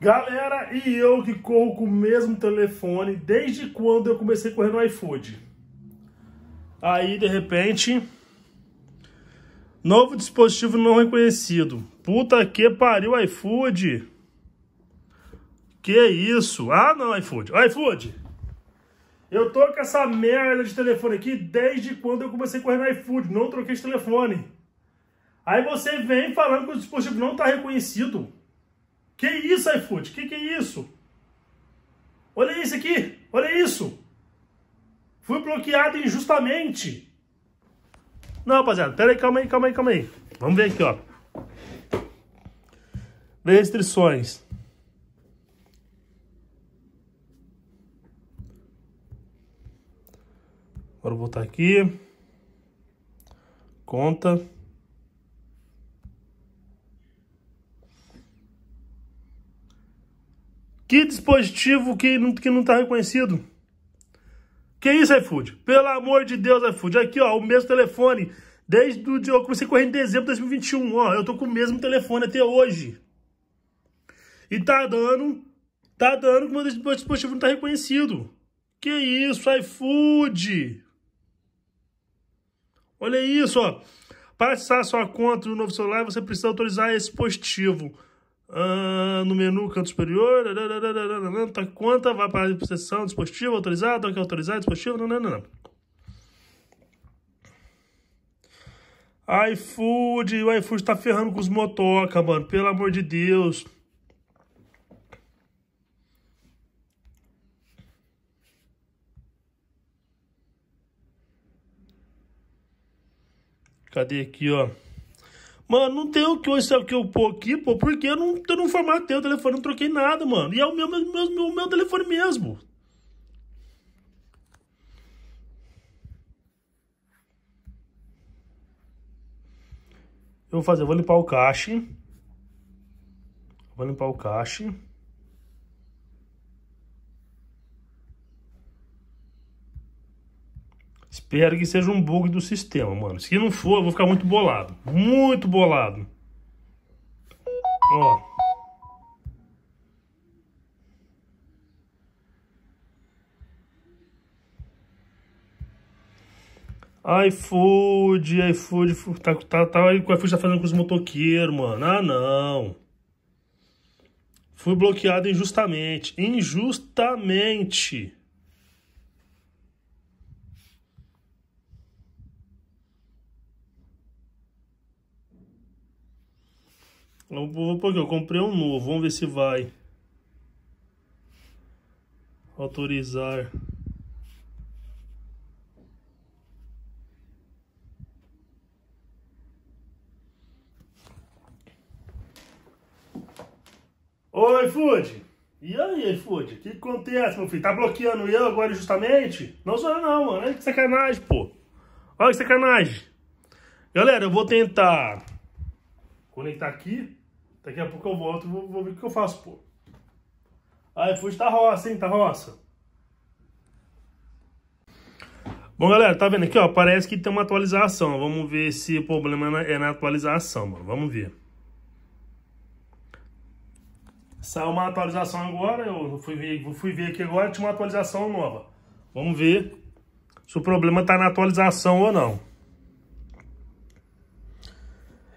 Galera, e eu que corro com o mesmo telefone desde quando eu comecei a correr no iFood. Aí, de repente, novo dispositivo não reconhecido. Puta que pariu, iFood. Que isso? Ah, não, iFood. iFood. Eu tô com essa merda de telefone aqui desde quando eu comecei a correr no iFood. Não troquei de telefone. Aí você vem falando que o dispositivo não tá reconhecido. Que isso, iFood? Que que é isso? Olha isso aqui. Olha isso. Fui bloqueado injustamente. Não, rapaziada. Pera aí, calma aí, calma aí, calma aí. Vamos ver aqui, ó. Restrições. Agora vou botar aqui. Conta. Que dispositivo que não está que não tá reconhecido? Que isso, iFood? Pelo amor de Deus, iFood. Aqui, ó, o mesmo telefone. Desde o dia eu comecei a correr em dezembro de 2021, ó. Eu tô com o mesmo telefone até hoje. E tá dando, tá dando que meu dispositivo não tá reconhecido. Que isso, iFood? Olha isso, ó. Para acessar sua conta no novo celular, você precisa autorizar esse dispositivo. Uh, no menu canto superior, tá conta, vai para a sessão dispositivo autorizado, aqui é autorizado, dispositivo, não, não, não. iFood, o iFood tá ferrando com os motoca, mano, pelo amor de Deus. Cadê aqui, ó? Mano, não tem o que hoje o que eu pôr aqui, pô, porque eu não, eu não formatei o telefone, não troquei nada, mano. E é o meu, meu, meu, meu telefone mesmo. Eu vou fazer, eu vou limpar o cache. Vou limpar o cache. Espero que seja um bug do sistema, mano. Se não for, eu vou ficar muito bolado. Muito bolado. Ó. iFood, iFood, tá, tá, tá, o iFood tá fazendo com os motoqueiros, mano. Ah, não. Fui bloqueado injustamente. Injustamente. Eu vou pôr aqui, eu comprei um novo, vamos ver se vai. Autorizar. Oi, Food! E aí, Food? O que acontece, meu filho? Tá bloqueando eu agora justamente? Não sou eu não, mano. Olha que sacanagem, pô. Olha que sacanagem. Galera, eu vou tentar conectar aqui. Daqui a pouco eu volto e vou, vou, ver o que eu faço, pô. aí ah, iFood tá roça, hein? Tá roça. Bom, galera, tá vendo aqui, ó? Parece que tem uma atualização. Vamos ver se o problema é na atualização, mano. Vamos ver. Saiu uma atualização agora, eu fui ver, fui ver aqui agora, tinha uma atualização nova. Vamos ver se o problema tá na atualização ou não.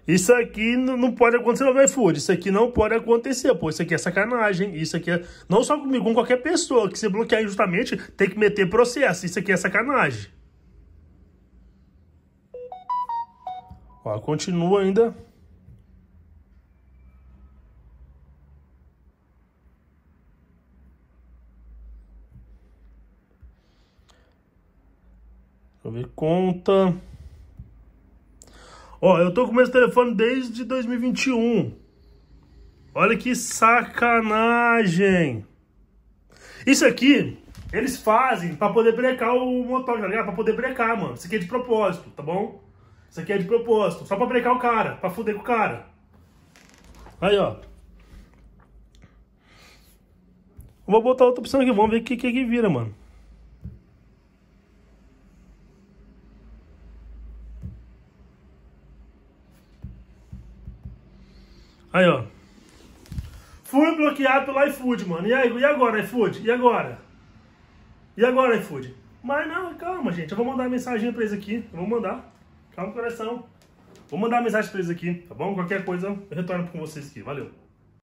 Isso aqui não pode acontecer no iFood. Isso aqui não pode acontecer, pô. Isso aqui é sacanagem. Isso aqui é. Não só comigo, com qualquer pessoa que se bloquear injustamente, tem que meter processo. Isso aqui é sacanagem. Ó, continua ainda. Deixa eu ver conta. Ó, eu tô com esse telefone desde 2021. Olha que sacanagem. Isso aqui, eles fazem pra poder brecar o motor, tá ligado? Pra poder brecar, mano. Isso aqui é de propósito, tá bom? Isso aqui é de propósito. Só pra brecar o cara, pra fuder com o cara. Aí, ó. Vou botar outra opção aqui, vamos ver o que, que, que vira, mano. Aí, ó. Fui bloqueado pelo iFood, mano. E, aí, e agora, iFood? E agora? E agora, iFood? Mas não, calma, gente. Eu vou mandar mensagem pra eles aqui. Eu vou mandar. Calma, coração. Vou mandar mensagem pra eles aqui, tá bom? Qualquer coisa, eu retorno com vocês aqui. Valeu.